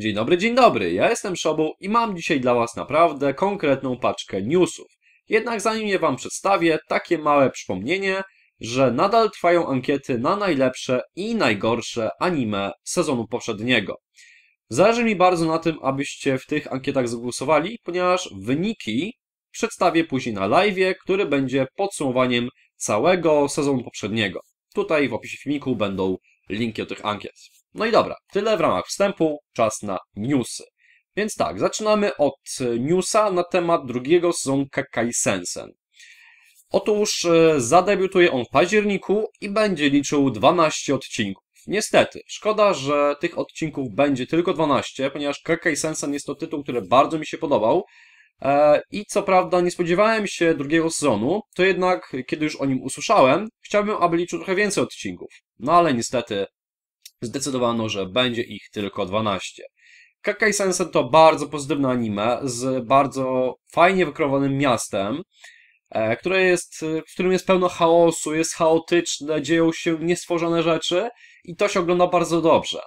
Dzień dobry, dzień dobry, ja jestem Szobu i mam dzisiaj dla Was naprawdę konkretną paczkę newsów. Jednak zanim je Wam przedstawię, takie małe przypomnienie, że nadal trwają ankiety na najlepsze i najgorsze anime sezonu poprzedniego. Zależy mi bardzo na tym, abyście w tych ankietach zagłosowali, ponieważ wyniki przedstawię później na live, który będzie podsumowaniem całego sezonu poprzedniego. Tutaj w opisie filmiku będą linki do tych ankiet. No i dobra, tyle w ramach wstępu, czas na newsy. Więc tak, zaczynamy od e, newsa na temat drugiego sezonu Kakai Sensen. Otóż e, zadebiutuje on w październiku i będzie liczył 12 odcinków. Niestety, szkoda, że tych odcinków będzie tylko 12, ponieważ Kakai Sensen jest to tytuł, który bardzo mi się podobał. E, I co prawda nie spodziewałem się drugiego sezonu, to jednak kiedy już o nim usłyszałem, chciałbym, aby liczył trochę więcej odcinków. No ale niestety zdecydowano, że będzie ich tylko 12. Kakai Sensen to bardzo pozytywne anime z bardzo fajnie wykreowanym miastem, e, które jest, w którym jest pełno chaosu, jest chaotyczne, dzieją się niestworzone rzeczy i to się ogląda bardzo dobrze.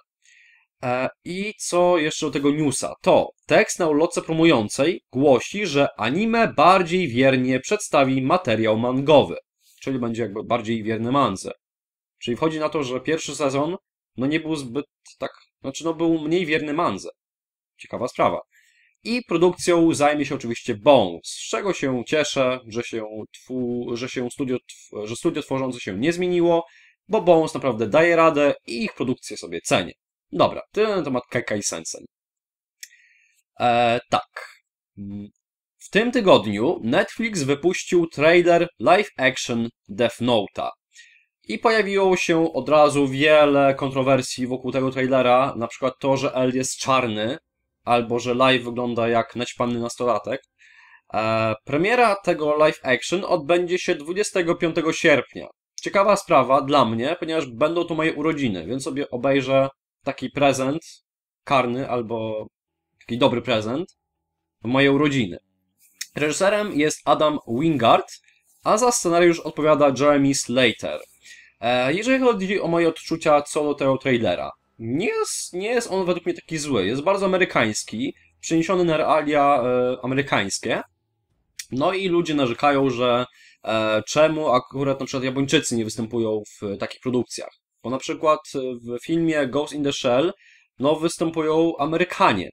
E, I co jeszcze do tego newsa? To tekst na ulotce promującej głosi, że anime bardziej wiernie przedstawi materiał mangowy, czyli będzie jakby bardziej wierny mance. Czyli wchodzi na to, że pierwszy sezon no nie był zbyt tak, znaczy no był mniej wierny Manze. Ciekawa sprawa. I produkcją zajmie się oczywiście Bones, z czego się cieszę, że się, twu, że się studio, że studio tworzące się nie zmieniło, bo Bones naprawdę daje radę i ich produkcję sobie cenię. Dobra, tyle na temat i Sensen. Eee, tak. W tym tygodniu Netflix wypuścił trailer live action Death Note'a. I pojawiło się od razu wiele kontrowersji wokół tego trailera, na przykład to, że L jest czarny, albo że live wygląda jak naćpany nastolatek. E, premiera tego live action odbędzie się 25 sierpnia. Ciekawa sprawa dla mnie, ponieważ będą to moje urodziny, więc sobie obejrzę taki prezent karny albo taki dobry prezent moje urodziny. Reżyserem jest Adam Wingard, a za scenariusz odpowiada Jeremy Slater. E, jeżeli chodzi o moje odczucia co do tego trailera, nie jest, nie jest on według mnie taki zły. Jest bardzo amerykański, przeniesiony na realia e, amerykańskie. No i ludzie narzekają, że e, czemu akurat na przykład Japończycy nie występują w takich produkcjach. Bo na przykład w filmie Ghost in the Shell no występują Amerykanie.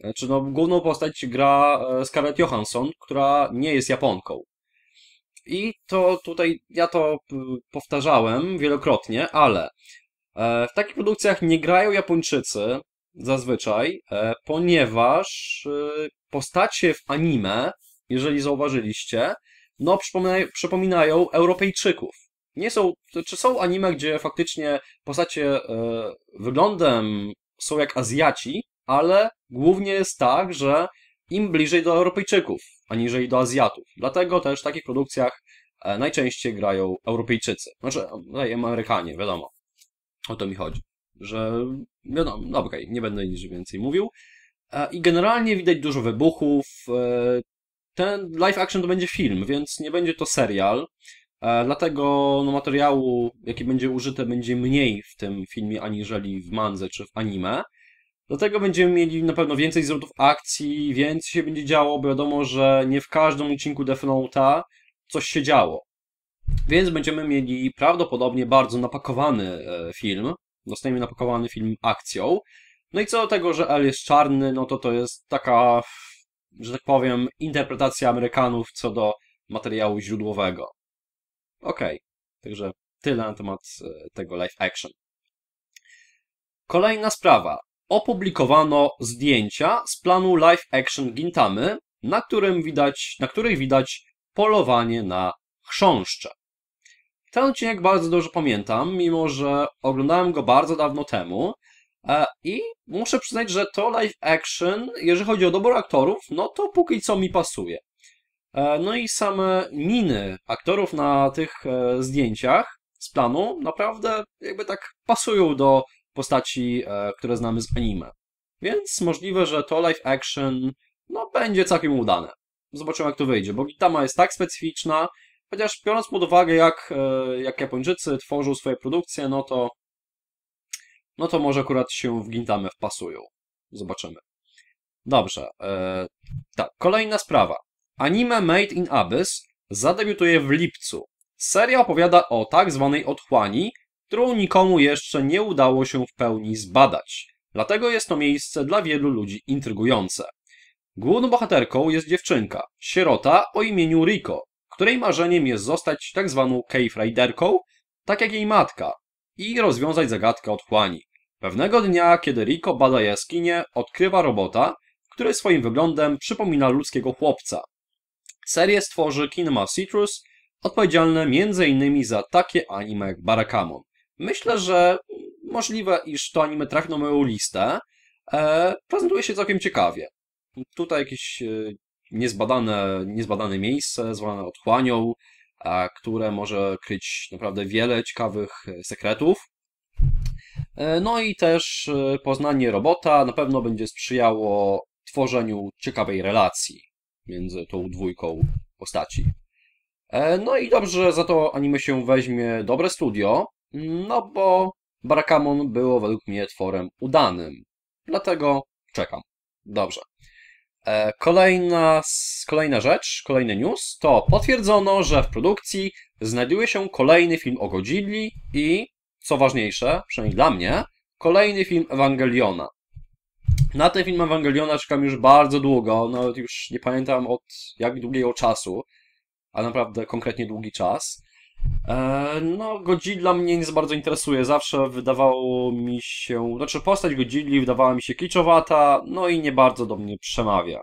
Znaczy no główną postać gra e, Scarlett Johansson, która nie jest Japonką. I to tutaj ja to y, powtarzałem wielokrotnie, ale e, w takich produkcjach nie grają Japończycy zazwyczaj, e, ponieważ y, postacie w anime, jeżeli zauważyliście, no przypominają, przypominają Europejczyków. Nie są, czy są anime, gdzie faktycznie postacie e, wyglądem są jak Azjaci, ale głównie jest tak, że im bliżej do Europejczyków, aniżeli do Azjatów. Dlatego też w takich produkcjach e, najczęściej grają Europejczycy. Znaczy, Amerykanie, wiadomo. O to mi chodzi. Że, wiadomo, no okej, okay, nie będę nic więcej mówił. E, I generalnie widać dużo wybuchów. E, ten live action to będzie film, więc nie będzie to serial. Dlatego no, materiału, jaki będzie użyty, będzie mniej w tym filmie aniżeli w manze czy w anime. Do tego będziemy mieli na pewno więcej zwrotów akcji, więcej się będzie działo, bo wiadomo, że nie w każdym odcinku Death Note'a coś się działo. Więc będziemy mieli prawdopodobnie bardzo napakowany e, film. dostajemy napakowany film akcją. No i co do tego, że L jest czarny, no to to jest taka, że tak powiem, interpretacja Amerykanów co do materiału źródłowego. Okej, okay. także tyle na temat e, tego live action. Kolejna sprawa opublikowano zdjęcia z planu live action Gintamy, na, którym widać, na których widać polowanie na chrząszcze. Ten odcinek bardzo dobrze pamiętam, mimo że oglądałem go bardzo dawno temu e, i muszę przyznać, że to live action, jeżeli chodzi o dobór aktorów, no to póki co mi pasuje. E, no i same miny aktorów na tych e, zdjęciach z planu naprawdę jakby tak pasują do postaci, e, które znamy z anime. Więc możliwe, że to live action no, będzie całkiem udane. Zobaczymy, jak to wyjdzie, bo Gitama jest tak specyficzna, chociaż biorąc pod uwagę, jak, e, jak Japończycy tworzą swoje produkcje, no to, no to może akurat się w Gintamę wpasują. Zobaczymy. Dobrze. E, tak, kolejna sprawa. Anime Made in Abyss zadebiutuje w lipcu. Seria opowiada o tak zwanej otchłani, którą nikomu jeszcze nie udało się w pełni zbadać. Dlatego jest to miejsce dla wielu ludzi intrygujące. Główną bohaterką jest dziewczynka, sierota o imieniu Rico, której marzeniem jest zostać tak zwaną cave riderką, tak jak jej matka, i rozwiązać zagadkę otchłani. Pewnego dnia, kiedy Rico bada jaskinie, odkrywa robota, który swoim wyglądem przypomina ludzkiego chłopca. Serię stworzy Kinema Citrus, odpowiedzialne m.in. za takie anime jak Barakamon. Myślę, że możliwe, iż to anime trafi na moją listę. E, prezentuje się całkiem ciekawie. Tutaj jakieś e, niezbadane, niezbadane miejsce, zwane otchłanią, e, które może kryć naprawdę wiele ciekawych e, sekretów. E, no i też poznanie robota na pewno będzie sprzyjało tworzeniu ciekawej relacji między tą dwójką postaci. E, no i dobrze, za to anime się weźmie dobre studio, no bo Barakamon było według mnie tworem udanym. Dlatego czekam. Dobrze. E, kolejna, kolejna rzecz, kolejny news to potwierdzono, że w produkcji znajduje się kolejny film o Godzilli i, co ważniejsze, przynajmniej dla mnie, kolejny film Ewangeliona. Na ten film Ewangeliona czekam już bardzo długo, nawet już nie pamiętam od jak długiego czasu, a naprawdę konkretnie długi czas. E, no, Godzilla mnie nie za bardzo interesuje. Zawsze wydawało mi się, znaczy postać Godzilli wydawała mi się kiczowata, no i nie bardzo do mnie przemawia.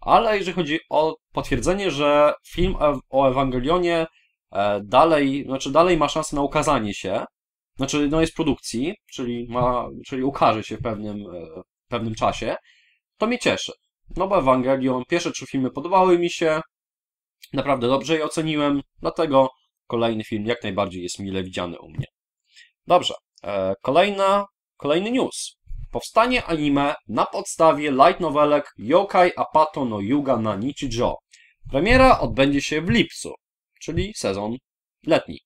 Ale jeżeli chodzi o potwierdzenie, że film o Ewangelionie e, dalej, znaczy dalej ma szansę na ukazanie się, znaczy no jest produkcji, czyli ma, czyli ukaże się w pewnym, e, w pewnym czasie, to mnie cieszy. No bo Ewangelion, pierwsze trzy filmy podobały mi się, naprawdę dobrze je oceniłem, dlatego kolejny film jak najbardziej jest mile widziany u mnie. Dobrze, e, kolejna, kolejny news. Powstanie anime na podstawie light novelek Yokai Apato no Yuga na Nichijo. Premiera odbędzie się w lipcu, czyli sezon letni.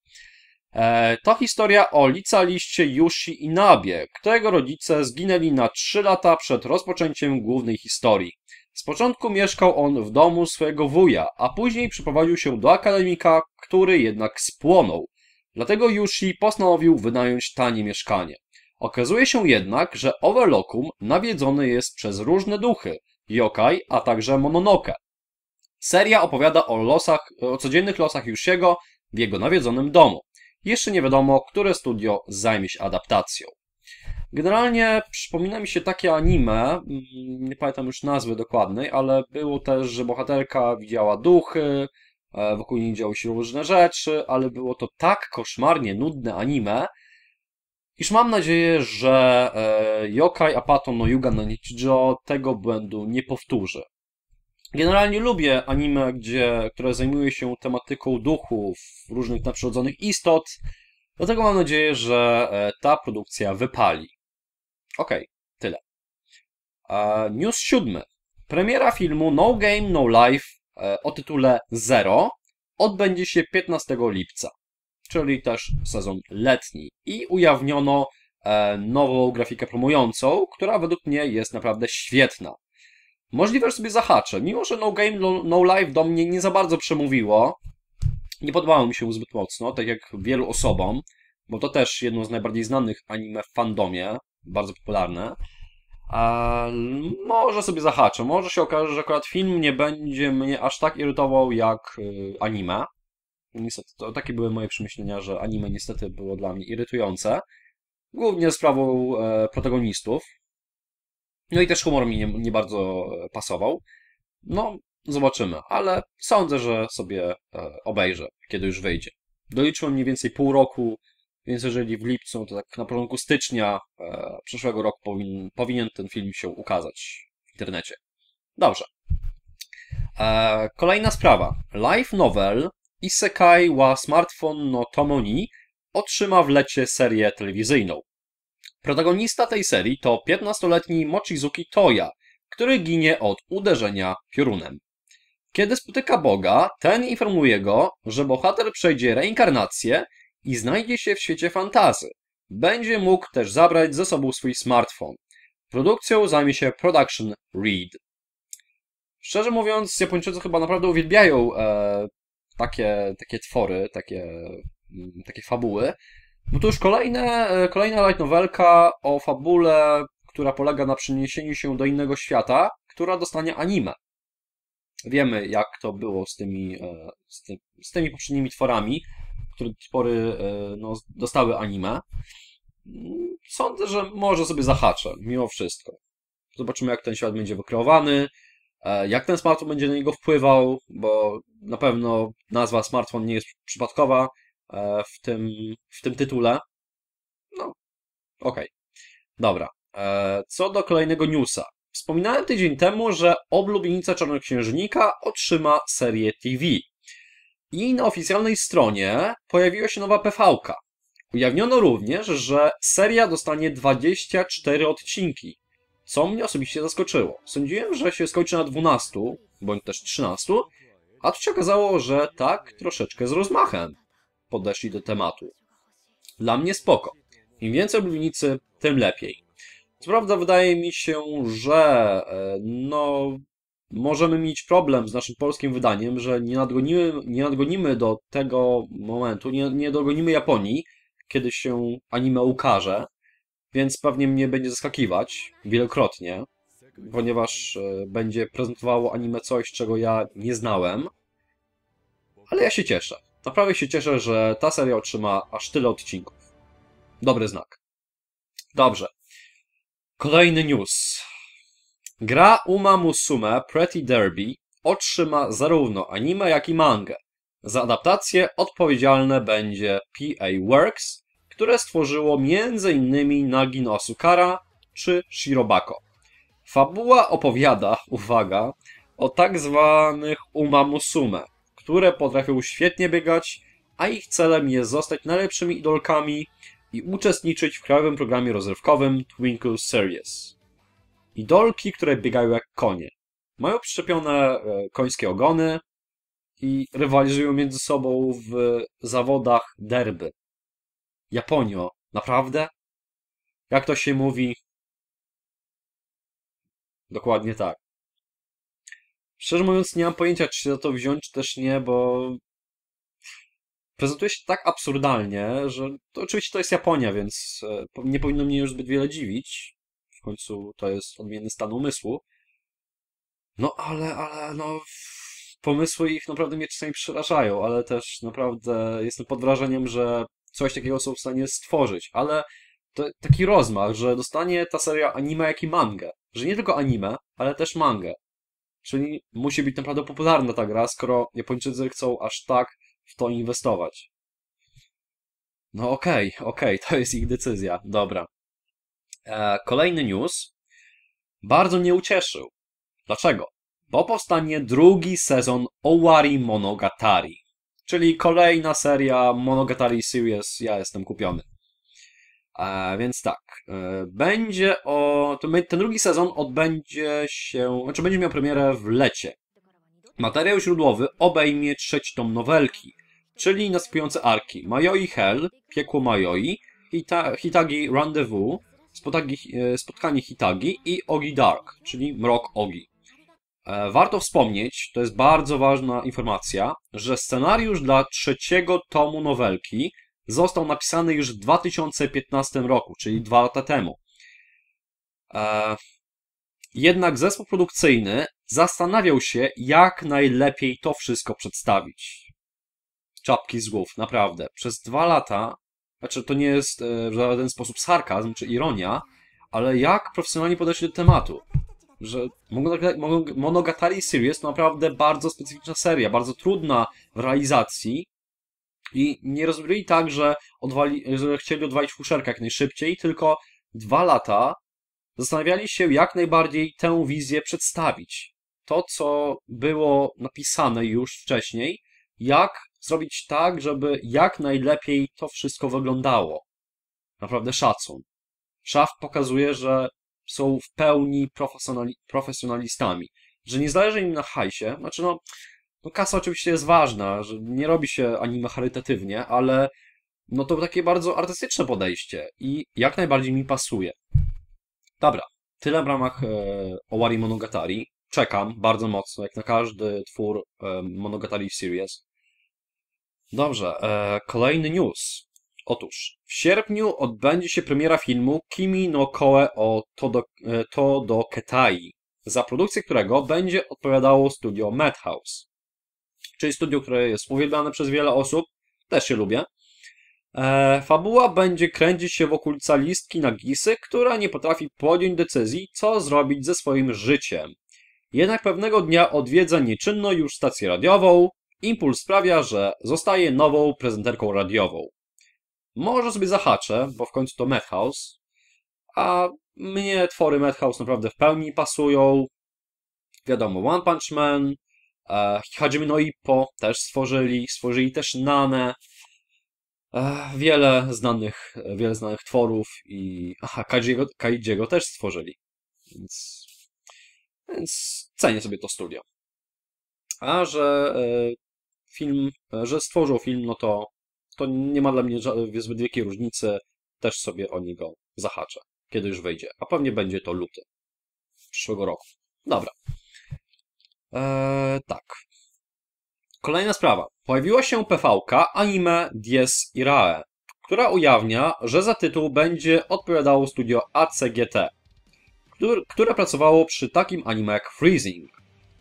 E, to historia o licealiście Yushi Nabie, którego rodzice zginęli na 3 lata przed rozpoczęciem głównej historii. Z początku mieszkał on w domu swojego wuja, a później przeprowadził się do akademika, który jednak spłonął. Dlatego Yushi postanowił wynająć tanie mieszkanie. Okazuje się jednak, że Overlockum nawiedzony jest przez różne duchy, yokai, a także mononoke. Seria opowiada o losach, o codziennych losach Yushiego w jego nawiedzonym domu. Jeszcze nie wiadomo, które studio zajmie się adaptacją. Generalnie przypomina mi się takie anime, mm, nie pamiętam już nazwy dokładnej, ale było też, że bohaterka widziała duchy, e, wokół niej działy się różne rzeczy, ale było to tak koszmarnie nudne anime, iż mam nadzieję, że e, Yokai Apato no Yuga no Nichijo tego błędu nie powtórzy. Generalnie lubię anime, gdzie, które zajmuje się tematyką duchów, różnych nadprzyrodzonych istot, dlatego mam nadzieję, że e, ta produkcja wypali. Okej, okay, tyle. News siódmy. Premiera filmu No Game, No Life e, o tytule Zero odbędzie się 15 lipca, czyli też sezon letni. I ujawniono e, nową grafikę promującą, która według mnie jest naprawdę świetna. Możliwe, że sobie zahaczę. Mimo, że No Game, No, no Life do mnie nie za bardzo przemówiło, nie podobało mi się zbyt mocno, tak jak wielu osobom, bo to też jedno z najbardziej znanych anime w fandomie, bardzo popularne. A może sobie zahaczę, może się okaże, że akurat film nie będzie mnie aż tak irytował jak y, anime. Niestety, to takie były moje przemyślenia, że anime niestety było dla mnie irytujące. Głównie sprawą e, protagonistów. No i też humor mi nie, nie bardzo e, pasował. No, zobaczymy, ale sądzę, że sobie e, obejrzę, kiedy już wyjdzie. Doliczyłem mniej więcej pół roku więc jeżeli w lipcu, to tak na początku stycznia e, przyszłego roku powin, powinien ten film się ukazać w internecie. Dobrze. E, kolejna sprawa. Live novel Isekai wa Smartphone no Tomoni otrzyma w lecie serię telewizyjną. Protagonista tej serii to 15-letni Mochizuki Toya, który ginie od uderzenia piorunem. Kiedy spotyka Boga, ten informuje go, że bohater przejdzie reinkarnację i znajdzie się w świecie fantazy. Będzie mógł też zabrać ze sobą swój smartfon. Produkcją zajmie się Production Read. Szczerze mówiąc, Japończycy chyba naprawdę uwielbiają e, takie, takie twory, takie, mm, takie fabuły. Bo no to już kolejne, e, kolejna light novelka o fabule, która polega na przeniesieniu się do innego świata, która dostanie anime. Wiemy, jak to było z tymi, e, z, ty, z tymi poprzednimi tworami które spory e, no, dostały anime. Sądzę, że może sobie zahaczę, mimo wszystko. Zobaczymy, jak ten świat będzie wykreowany, e, jak ten smartfon będzie na niego wpływał, bo na pewno nazwa smartfon nie jest przypadkowa e, w tym, w tym tytule. No, okej. Okay. Dobra. Co do kolejnego newsa. Wspominałem tydzień temu, że oblubienica Czarnoksiężnika otrzyma serię TV. I na oficjalnej stronie pojawiła się nowa PV-ka. Ujawniono również, że seria dostanie 24 odcinki, co mnie osobiście zaskoczyło. Sądziłem, że się skończy na 12, bądź też 13, a tu się okazało, że tak troszeczkę z rozmachem podeszli do tematu. Dla mnie spoko. Im więcej oblubienicy, tym lepiej. Co prawda wydaje mi się, że e, no możemy mieć problem z naszym polskim wydaniem, że nie nadgonimy, nie nadgonimy do tego momentu, nie, nie dogonimy Japonii, kiedy się anime ukaże, więc pewnie mnie będzie zaskakiwać wielokrotnie, ponieważ e, będzie prezentowało anime coś, czego ja nie znałem, ale ja się cieszę. Naprawdę się cieszę, że ta seria otrzyma aż tyle odcinków. Dobry znak. Dobrze. Kolejny news. Gra Uma Musume Pretty Derby otrzyma zarówno anime, jak i mangę. Za adaptację odpowiedzialne będzie PA Works, które stworzyło m.in. Nagin no Asukara czy Shirobako. Fabuła opowiada, uwaga, o tak zwanych Umamusume, które potrafią świetnie biegać, a ich celem jest zostać najlepszymi idolkami i uczestniczyć w krajowym programie rozrywkowym Twinkle Series idolki, które biegają jak konie. Mają przyczepione e, końskie ogony i rywalizują między sobą w zawodach derby. Japonio, naprawdę? Jak to się mówi? Dokładnie tak. Szczerze mówiąc, nie mam pojęcia, czy się za to wziąć, czy też nie, bo prezentuje się tak absurdalnie, że to oczywiście to jest Japonia, więc e, nie powinno mnie już zbyt wiele dziwić, końcu to jest odmienny stan umysłu. No ale, ale, no, pomysły ich naprawdę mnie czasami przerażają, ale też naprawdę jestem pod wrażeniem, że coś takiego są w stanie stworzyć, ale to taki rozmach, że dostanie ta seria anime, jak i mangę. Że nie tylko anime, ale też mangę. Czyli musi być naprawdę popularna ta gra, skoro Japończycy chcą aż tak w to inwestować. No okej, okay, okej, okay, to jest ich decyzja. Dobra. E, kolejny news bardzo mnie ucieszył. Dlaczego? Bo powstanie drugi sezon Owari Monogatari, czyli kolejna seria Monogatari Series. Ja jestem kupiony. E, więc tak, e, będzie o. Ten drugi sezon odbędzie się. Znaczy, będzie miał premierę w lecie. Materiał źródłowy obejmie trzeci tom nowelki, czyli następujące arki: Majoi Hell, Piekło Majoi, Hita, Hitagi Rendezvous, E, spotkanie Hitagi i Ogi Dark, czyli Mrok Ogi. E, warto wspomnieć, to jest bardzo ważna informacja, że scenariusz dla trzeciego tomu nowelki został napisany już w 2015 roku, czyli dwa lata temu. E, jednak zespół produkcyjny zastanawiał się, jak najlepiej to wszystko przedstawić. Czapki z głów, naprawdę. Przez dwa lata znaczy, to nie jest e, w żaden sposób sarkazm czy ironia, ale jak profesjonalnie podejść do tematu. Że tak- tak- Monogatari Series to naprawdę bardzo specyficzna seria, bardzo trudna w realizacji i nie rozumieli tak, że, odwali, że chcieli odwalić fuszerkę jak najszybciej, tylko dwa lata zastanawiali się, jak najbardziej tę wizję przedstawić. To, co było napisane już wcześniej, jak zrobić tak, żeby jak najlepiej to wszystko wyglądało. Naprawdę szacun. Szaf pokazuje, że są w pełni profesjonalistami, że nie zależy im na hajsie, znaczy no, no kasa oczywiście jest ważna, że nie robi się anime charytatywnie, ale no to takie bardzo artystyczne podejście i jak najbardziej mi pasuje. Dobra, tyle w ramach e, Owari Monogatari. Czekam bardzo mocno, jak na każdy twór e, Monogatari Series. Dobrze, e, kolejny news. Otóż, w sierpniu odbędzie się premiera filmu Kimi no Koe o Todo, e, Todo Ketai, za produkcję którego będzie odpowiadało studio Madhouse. Czyli studio, które jest uwielbiane przez wiele osób, też się lubię. E, fabuła będzie kręcić się wokół listki Nagisy, która nie potrafi podjąć decyzji, co zrobić ze swoim życiem. Jednak pewnego dnia odwiedza nieczynną już stację radiową, Impuls sprawia, że zostaje nową prezenterką radiową. Może sobie zahaczę, bo w końcu to Madhouse, a mnie twory Madhouse naprawdę w pełni pasują. Wiadomo, One Punch Man, e, Hajime no Ippo też stworzyli, stworzyli też Nane. E, wiele znanych, wiele znanych tworów i aha, Kaidziego, Kaidziego też stworzyli. Więc, więc cenię sobie to studio. A że e, film, e, że stworzył film, no to, to nie ma dla mnie zbyt wielkiej różnicy. Też sobie o niego zahaczę, kiedy już wyjdzie. A pewnie będzie to luty przyszłego roku. Dobra. Eee, tak. Kolejna sprawa. Pojawiła się PVK anime Dies Irae, która ujawnia, że za tytuł będzie odpowiadało studio ACGT, które pracowało przy takim anime jak Freezing.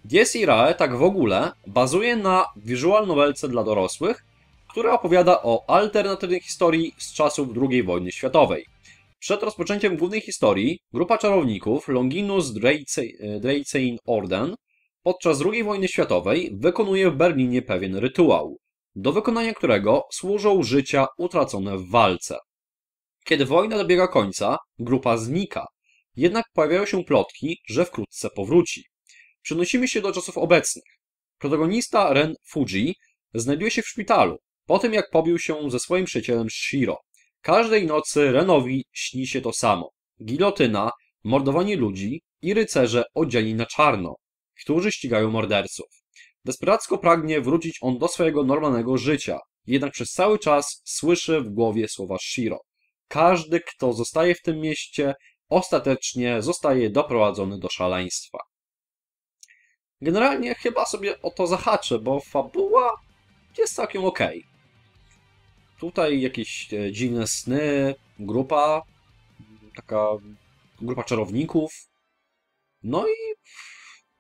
Dies Irae tak w ogóle bazuje na visual dla dorosłych, która opowiada o alternatywnej historii z czasów II wojny światowej. Przed rozpoczęciem głównej historii grupa czarowników Longinus Dreicein Orden podczas II wojny światowej wykonuje w Berlinie pewien rytuał, do wykonania którego służą życia utracone w walce. Kiedy wojna dobiega końca, grupa znika, jednak pojawiają się plotki, że wkrótce powróci. Przenosimy się do czasów obecnych. Protagonista Ren Fuji znajduje się w szpitalu, po tym jak pobił się ze swoim przyjacielem Shiro. Każdej nocy Renowi śni się to samo. Gilotyna, mordowanie ludzi i rycerze odziani na czarno, którzy ścigają morderców. Desperacko pragnie wrócić on do swojego normalnego życia, jednak przez cały czas słyszy w głowie słowa Shiro. Każdy, kto zostaje w tym mieście, ostatecznie zostaje doprowadzony do szaleństwa. Generalnie chyba sobie o to zahaczę, bo fabuła jest całkiem ok. Tutaj jakieś e, dziwne sny, grupa, taka grupa czarowników. No i,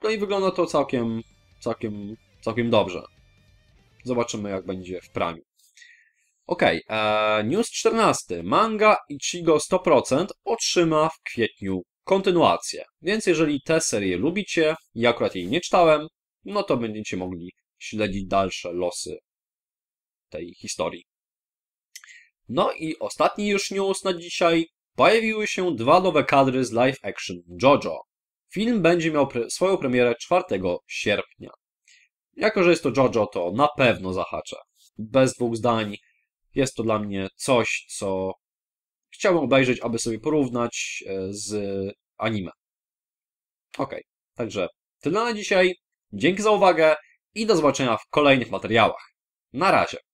no i wygląda to całkiem, całkiem, całkiem dobrze. Zobaczymy jak będzie w praniu. Ok, e, news 14. Manga Ichigo 100% otrzyma w kwietniu kontynuację. Więc jeżeli tę serię lubicie, ja akurat jej nie czytałem, no to będziecie mogli śledzić dalsze losy tej historii. No i ostatni już news na dzisiaj. Pojawiły się dwa nowe kadry z live action JoJo. Film będzie miał pre swoją premierę 4 sierpnia. Jako, że jest to JoJo, to na pewno zahaczę. Bez dwóch zdań jest to dla mnie coś, co Chciałbym obejrzeć, aby sobie porównać e, z anime. Ok, także tyle na dzisiaj. Dzięki za uwagę i do zobaczenia w kolejnych materiałach. Na razie.